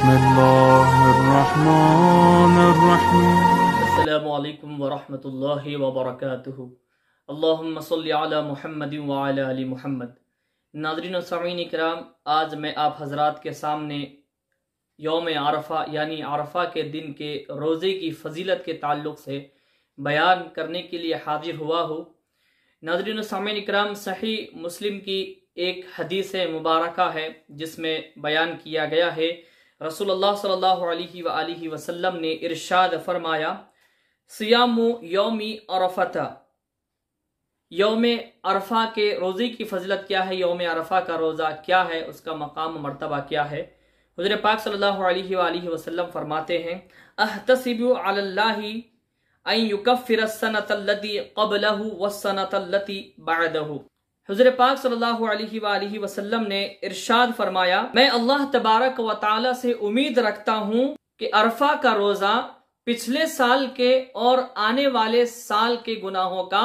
بسم الله الرحمن الرحيم السلام عليكم ورحمة الله وبركاته اللهم صل على محمد وعلى آل محمد नाजरीन सामीन कराम आज मैं आप हजरात के सामने योम आरफा यानी आरफा के दिन के रोज़े की फजीलत के ताल्लुक से बयान करने के लिए हाजिर हुआ हो नाजरीन सामीन कराम सही मुस्लिम की एक हदीस मुबारक है जिसमें बयान किया गया है रसोल्ला सल्ह वसम ने इरशाद फरमाया सियामु योमी अरफत योम अरफा के रोज़े की फजलत क्या है योम अरफा का रोज़ा क्या है उसका मकाम मरतबा क्या है हजर पाक सल्लल्लाहु अलैहि वसल्लम फरमाते हैं अहतसिबुल्लाफ़िरसनतलती कबलहु वसनतलती बादहू हजर पाक सल्लल्लाहु अलैहि वसल्लम ने इरशाद फरमाया मैं अल्लाह तबारक व ताला से उम्मीद रखता हूँ कि अरफा का रोजा पिछले साल के और आने वाले साल के गुनाहों का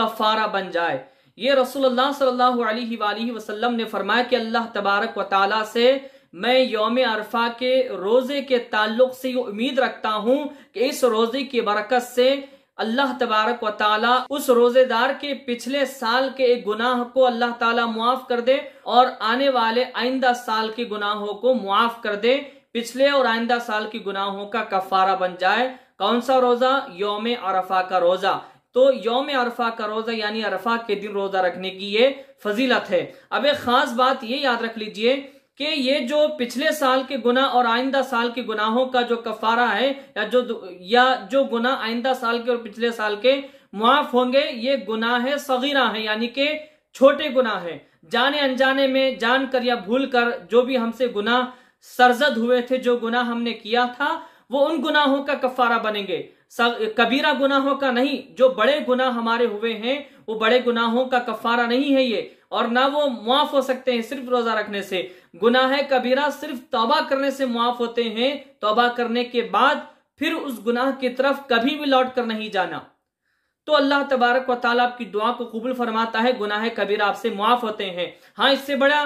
कफारा बन जाए ये रसूलुल्लाह सल्लल्लाहु अलैहि वसल्लम ने फरमाया कि अल्लाह तबारक व ताला से मैं योम अरफा के रोजे के ताल्लुक से उम्मीद रखता हूँ कि इस रोजे की बरकत से अल्लाह तबारक व ताला उस रोजेदार के पिछले साल के एक गुनाह को अल्लाह ताला मुआफ कर दे और आने वाले आइंदा साल के गुनाहों को मुआफ कर दे पिछले और आइंदा साल के गुनाहों का कफारा बन जाए कौन सा रोजा योम अरफा का रोजा तो योम अरफा का रोजा यानी अरफा के दिन रोजा रखने की ये फजीलत है अब एक खास बात ये याद रख लीजिए कि ये जो पिछले साल के गुना और आइंदा साल के गुनाहों का जो कफारा है या जो या जो गुना आइंदा साल के और पिछले साल के मुआफ होंगे ये गुनाह है सगीरा है यानी के छोटे गुनाह है जाने अनजाने में जान कर या भूल कर जो भी हमसे गुनाह सरजद हुए थे जो गुनाह हमने किया था वो उन गुनाहों का कफारा बनेंगे कबीरा गुनाहों का नहीं जो बड़े गुनाह हमारे हुए हैं वो बड़े गुनाहों का कफारा नहीं है ये और ना वो मुआफ हो सकते हैं सिर्फ रोजा रखने से गुनाह कबीरा सिर्फ तौबा करने से मुआफ होते हैं तोबा करने के बाद फिर उस गुनाह की तरफ कभी भी लौट कर नहीं जाना तो अल्लाह तबारक व आपकी दुआ को कबूल फरमाता है गुनाह कबीरा आपसे मुआफ होते हैं हाँ इससे बड़ा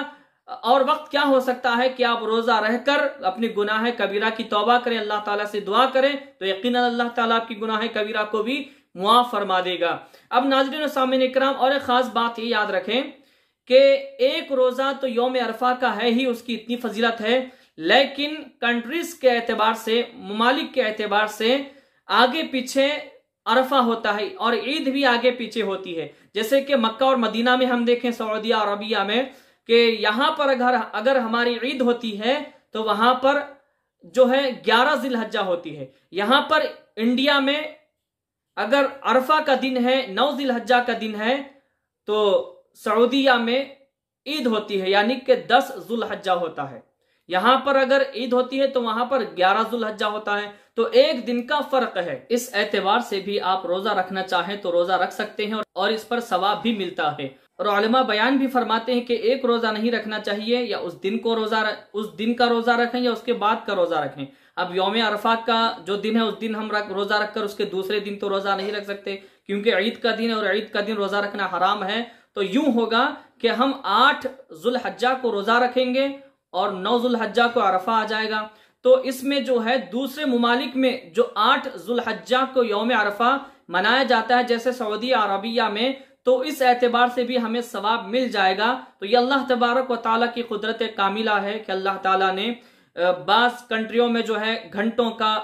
और वक्त क्या हो सकता है कि आप रोजा रहकर अपने गुनाह कबीरा की तौबा करें अल्लाह ताला से दुआ करें तो यकीन अल्लाह ताला आपकी गुनाह कबीरा को भी मुआफ फरमा देगा अब नाजरीन सामने कराम और एक खास बात ये याद रखें कि एक रोज़ा तो योम अरफा का है ही उसकी इतनी फजीलत है लेकिन कंट्रीज के एतबार से ममालिक के एतबार से आगे पीछे अरफा होता है और ईद भी आगे पीछे होती है जैसे कि मक्का और मदीना में हम देखें सऊदी अरबिया में कि यहां पर अगर अगर हमारी ईद होती है तो वहां पर जो है ग्यारह जिलहजा होती है यहां पर इंडिया में अगर अरफा का दिन है नौ जिलहजा का दिन है तो सऊदिया में ईद होती है यानी कि दस जुलहज्जा होता है यहां पर अगर ईद होती है तो वहां पर ग्यारह जुलहज्जा होता है तो एक दिन का फर्क है इस एतवार से भी आप रोजा रखना चाहें तो रोजा रख सकते हैं और इस पर सवाब भी मिलता है और आलमा बयान भी फरमाते हैं कि एक रोजा नहीं रखना चाहिए या उस दिन को रोजा उस दिन का रोजा रखें या उसके बाद का रोजा रखें अब योम अरफा का जो दिन है उस दिन हम रख रोजा रखकर उसके दूसरे दिन तो रोजा नहीं रख सकते क्योंकि ईद का दिन और ईद का दिन रोजा रखना हराम है तो यूं होगा कि हम आठ हज्जा को रोजा रखेंगे और नौ जुल्हज्जा को अरफा आ जाएगा तो इसमें जो है दूसरे ममालिक में जो आठ जुल्हज्जा को योम अरफा मनाया जाता है जैसे सऊदी अरबिया में तो इस एतबार से भी हमें सवाब मिल जाएगा तो ये अल्लाह तबारक व ताली की कुदरत कामिला है कि अल्लाह ताला ने बास कंट्रियों में जो है घंटों का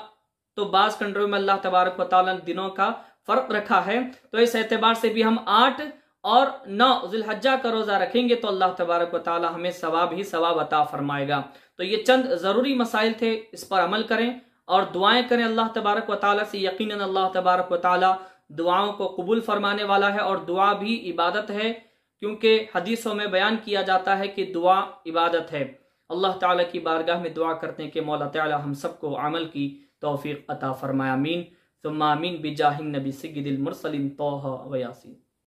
तो बास कंट्रियों में अल्लाह तबारक व ताली ने दिनों का फर्क रखा है तो इस एतबार से भी हम आठ और नौ जिलहजा का रोजा रखेंगे तो अल्लाह तबारक वाली हमें सवाब ही सवाब अता फरमाएगा तो ये चंद ज़रूरी मसाइल थे इस पर अमल करें और दुआएं करें अल्लाह तबारक व ताली से यकीन अल्लाह तबारक व ताली दुआओं को कबूल फरमाने वाला है और दुआ भी इबादत है क्योंकि हदीसों में बयान किया जाता है कि दुआ इबादत है अल्लाह ताला की बारगाह में दुआ करने के मौला ताला हम सबको अमल की तौफीक अता फरमायामीन तो मामीन बिजाहिन नबी सिगिल मुरसलिन तोह